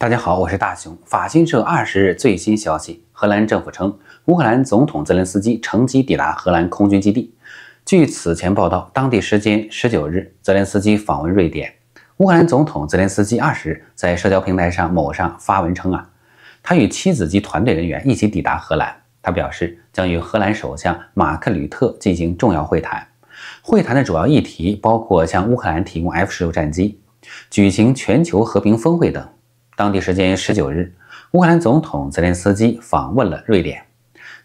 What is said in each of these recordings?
大家好，我是大熊。法新社二十日最新消息：荷兰政府称，乌克兰总统泽连斯基乘机抵达荷兰空军基地。据此前报道，当地时间十九日，泽连斯基访问瑞典。乌克兰总统泽连斯基二十日在社交平台上某上发文称啊，他与妻子及团队人员一起抵达荷兰。他表示将与荷兰首相马克吕特进行重要会谈。会谈的主要议题包括向乌克兰提供 F 十六战机、举行全球和平峰会等。当地时间十九日，乌克兰总统泽连斯基访问了瑞典。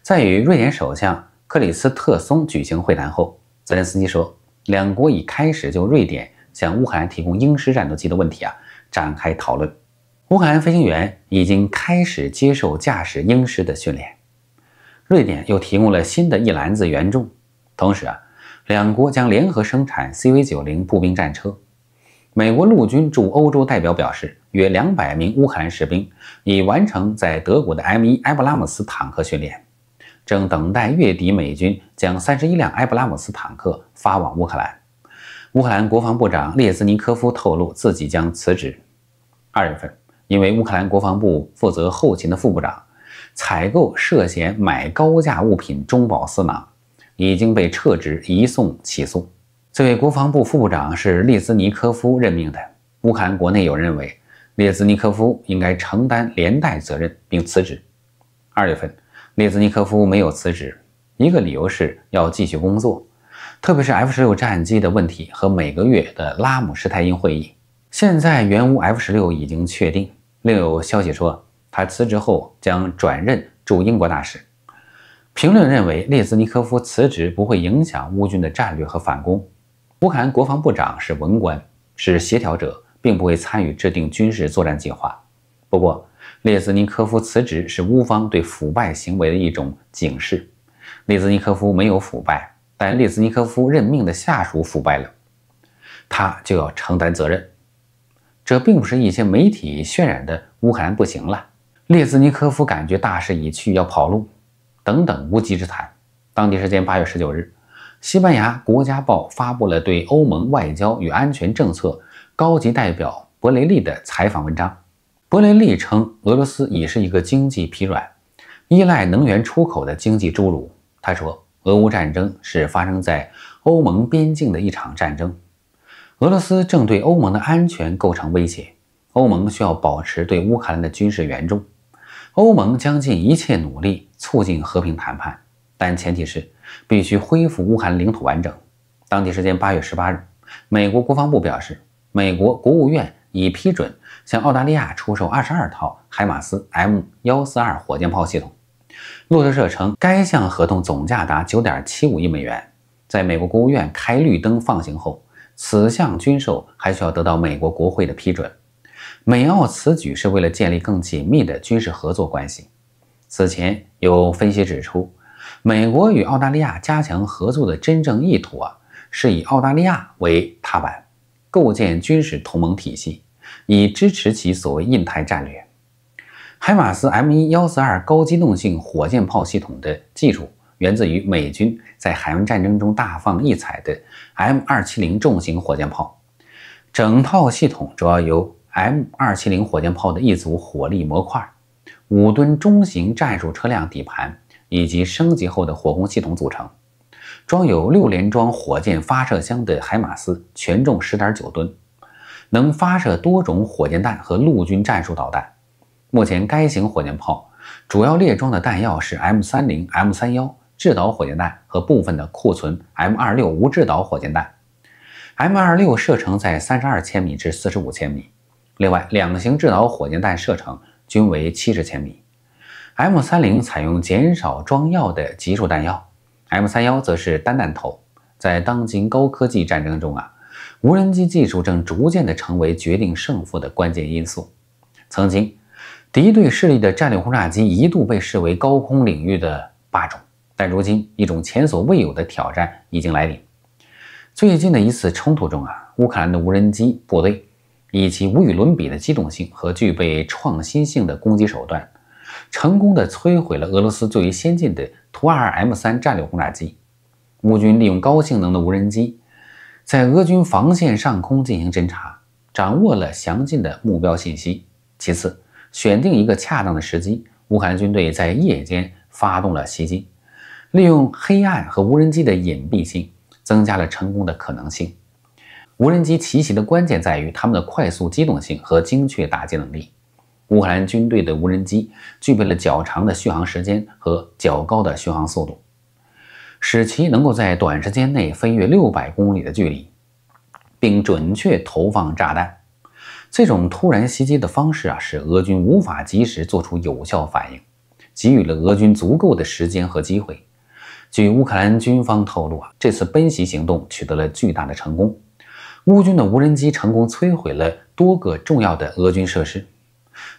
在与瑞典首相克里斯特松举行会谈后，泽连斯基说：“两国已开始就瑞典向乌克兰提供英狮战斗机的问题啊展开讨论。乌克兰飞行员已经开始接受驾驶英狮的训练。瑞典又提供了新的一篮子援助，同时啊，两国将联合生产 CV 九零步兵战车。”美国陆军驻欧洲代表表示。约两百名乌克兰士兵已完成在德国的 M1 埃布拉姆斯坦克训练，正等待月底美军将三十一辆埃布拉姆斯坦克发往乌克兰。乌克兰国防部长列兹尼科夫透露，自己将辞职。二月份，因为乌克兰国防部负责后勤的副部长采购涉嫌买高价物品中饱私囊，已经被撤职移送起诉。这位国防部副部长是列兹尼科夫任命的。乌克兰国内有认为。列兹尼科夫应该承担连带责任并辞职。二月份，列兹尼科夫没有辞职，一个理由是要继续工作，特别是 F 十六战机的问题和每个月的拉姆施泰因会议。现在，原乌 F 十六已经确定。另有消息说，他辞职后将转任驻英国大使。评论认为，列兹尼科夫辞职不会影响乌军的战略和反攻。乌克兰国防部长是文官，是协调者。并不会参与制定军事作战计划。不过，列兹尼科夫辞职是乌方对腐败行为的一种警示。列兹尼科夫没有腐败，但列兹尼科夫任命的下属腐败了，他就要承担责任。这并不是一些媒体渲染的乌克兰不行了，列兹尼科夫感觉大势已去要跑路等等无稽之谈。当地时间八月十九日，西班牙《国家报》发布了对欧盟外交与安全政策。高级代表博雷利的采访文章，博雷利称俄罗斯已是一个经济疲软、依赖能源出口的经济侏儒。他说，俄乌战争是发生在欧盟边境的一场战争，俄罗斯正对欧盟的安全构成威胁。欧盟需要保持对乌克兰的军事援助。欧盟将尽一切努力促进和平谈判，但前提是必须恢复乌克兰领土完整。当地时间八月十八日，美国国防部表示。美国国务院已批准向澳大利亚出售二十二套海马斯 M 幺四二火箭炮系统。路透社称，该项合同总价达九点七五亿美元。在美国国务院开绿灯放行后，此项军售还需要得到美国国会的批准。美澳此举是为了建立更紧密的军事合作关系。此前有分析指出，美国与澳大利亚加强合作的真正意图啊，是以澳大利亚为踏板。构建军事同盟体系，以支持其所谓印太战略。海马斯 M 一幺四二高机动性火箭炮系统的技术源自于美军在海湾战争中大放异彩的 M 二七零重型火箭炮。整套系统主要由 M 二七零火箭炮的一组火力模块、五吨中型战术车辆底盘以及升级后的火控系统组成。装有六联装火箭发射箱的海马斯，全重十点九吨，能发射多种火箭弹和陆军战术导弹。目前该型火箭炮主要列装的弹药是 M 三零、M 三幺制导火箭弹和部分的库存 M 二六无制导火箭弹。M 二六射程在三十二千米至四十五千米，另外两型制导火箭弹射程均为七十千米。M 三零采用减少装药的集束弹药。M 三幺则是单弹头。在当今高科技战争中啊，无人机技术正逐渐的成为决定胜负的关键因素。曾经，敌对势力的战略轰炸机一度被视为高空领域的霸主，但如今，一种前所未有的挑战已经来临。最近的一次冲突中啊，乌克兰的无人机部队以其无与伦比的机动性和具备创新性的攻击手段。成功的摧毁了俄罗斯最为先进的图 -2m3 战略轰炸机。乌军利用高性能的无人机，在俄军防线上空进行侦察，掌握了详尽的目标信息。其次，选定一个恰当的时机，乌克兰军队在夜间发动了袭击，利用黑暗和无人机的隐蔽性，增加了成功的可能性。无人机奇袭的关键在于他们的快速机动性和精确打击能力。乌克兰军队的无人机具备了较长的续航时间和较高的巡航速度，使其能够在短时间内飞越六百公里的距离，并准确投放炸弹。这种突然袭击的方式啊，使俄军无法及时做出有效反应，给予了俄军足够的时间和机会。据乌克兰军方透露啊，这次奔袭行动取得了巨大的成功，乌军的无人机成功摧毁了多个重要的俄军设施。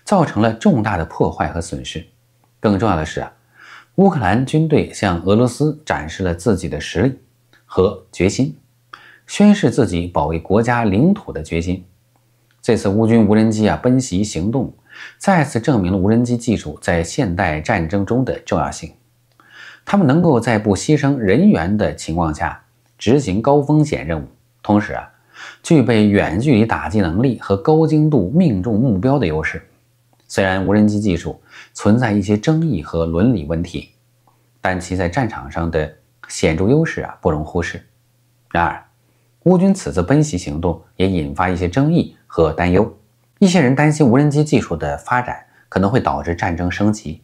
造成了重大的破坏和损失。更重要的是啊，乌克兰军队向俄罗斯展示了自己的实力和决心，宣誓自己保卫国家领土的决心。这次乌军无人机啊奔袭行动，再次证明了无人机技术在现代战争中的重要性。他们能够在不牺牲人员的情况下执行高风险任务，同时啊，具备远距离打击能力和高精度命中目标的优势。虽然无人机技术存在一些争议和伦理问题，但其在战场上的显著优势啊不容忽视。然而，乌军此次奔袭行动也引发一些争议和担忧。一些人担心无人机技术的发展可能会导致战争升级，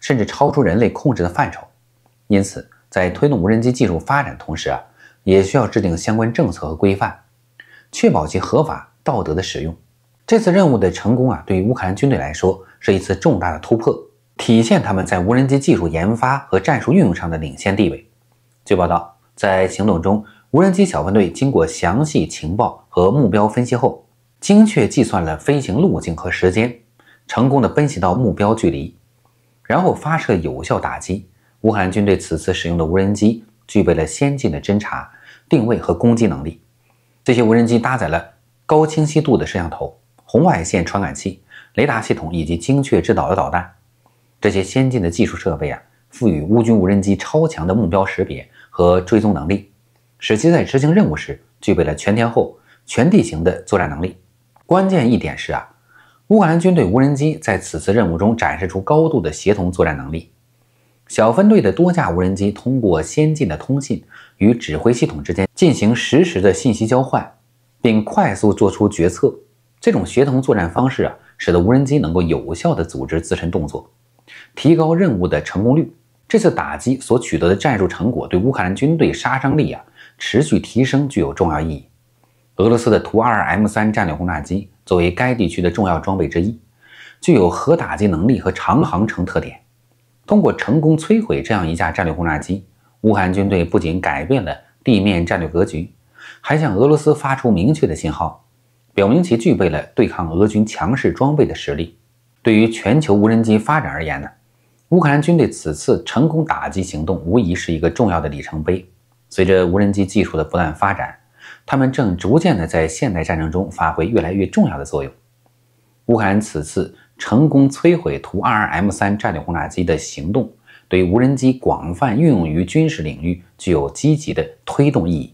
甚至超出人类控制的范畴。因此，在推动无人机技术发展同时啊，也需要制定相关政策和规范，确保其合法、道德的使用。这次任务的成功啊，对于乌克兰军队来说是一次重大的突破，体现他们在无人机技术研发和战术运用上的领先地位。据报道，在行动中，无人机小分队经过详细情报和目标分析后，精确计算了飞行路径和时间，成功的奔袭到目标距离，然后发射有效打击。乌克兰军队此次使用的无人机具备了先进的侦察、定位和攻击能力。这些无人机搭载了高清晰度的摄像头。红外线传感器、雷达系统以及精确制导的导弹，这些先进的技术设备啊，赋予乌军无人机超强的目标识别和追踪能力，使其在执行任务时具备了全天候、全地形的作战能力。关键一点是啊，乌克兰军队无人机在此次任务中展示出高度的协同作战能力。小分队的多架无人机通过先进的通信与指挥系统之间进行实时的信息交换，并快速做出决策。这种协同作战方式啊，使得无人机能够有效地组织自身动作，提高任务的成功率。这次打击所取得的战术成果，对乌克兰军队杀伤力啊持续提升具有重要意义。俄罗斯的图 -22M3 战略轰炸机作为该地区的重要装备之一，具有核打击能力和长航程特点。通过成功摧毁这样一架战略轰炸机，乌克兰军队不仅改变了地面战略格局，还向俄罗斯发出明确的信号。表明其具备了对抗俄军强势装备的实力。对于全球无人机发展而言呢，乌克兰军队此次成功打击行动无疑是一个重要的里程碑。随着无人机技术的不断发展，他们正逐渐的在现代战争中发挥越来越重要的作用。乌克兰此次成功摧毁图 -22M3 战略轰炸机的行动，对无人机广泛运用于军事领域具有积极的推动意义。